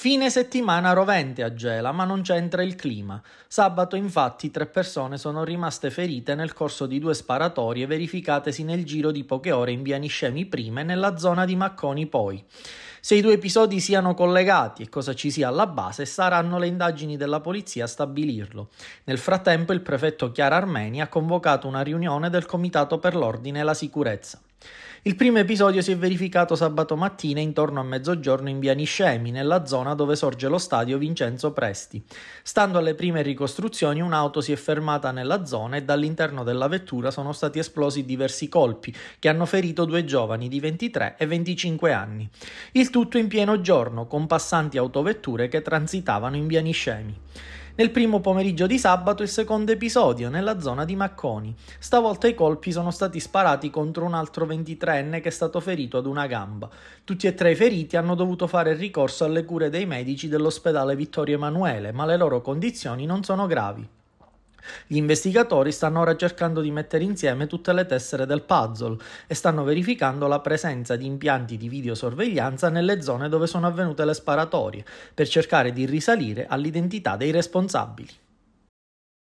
Fine settimana rovente a Gela, ma non c'entra il clima. Sabato infatti tre persone sono rimaste ferite nel corso di due sparatorie verificatesi nel giro di poche ore in via Niscemi prima e nella zona di Macconi poi. Se i due episodi siano collegati e cosa ci sia alla base, saranno le indagini della polizia a stabilirlo. Nel frattempo il prefetto Chiara Armeni ha convocato una riunione del Comitato per l'Ordine e la Sicurezza. Il primo episodio si è verificato sabato mattina intorno a mezzogiorno in via Niscemi, nella zona dove sorge lo stadio Vincenzo Presti. Stando alle prime ricostruzioni, un'auto si è fermata nella zona e dall'interno della vettura sono stati esplosi diversi colpi che hanno ferito due giovani di 23 e 25 anni. Il tutto in pieno giorno, con passanti autovetture che transitavano in via Niscemi. Nel primo pomeriggio di sabato il secondo episodio, nella zona di Macconi. Stavolta i colpi sono stati sparati contro un altro 23enne che è stato ferito ad una gamba. Tutti e tre i feriti hanno dovuto fare ricorso alle cure dei medici dell'ospedale Vittorio Emanuele, ma le loro condizioni non sono gravi. Gli investigatori stanno ora cercando di mettere insieme tutte le tessere del puzzle e stanno verificando la presenza di impianti di videosorveglianza nelle zone dove sono avvenute le sparatorie, per cercare di risalire all'identità dei responsabili.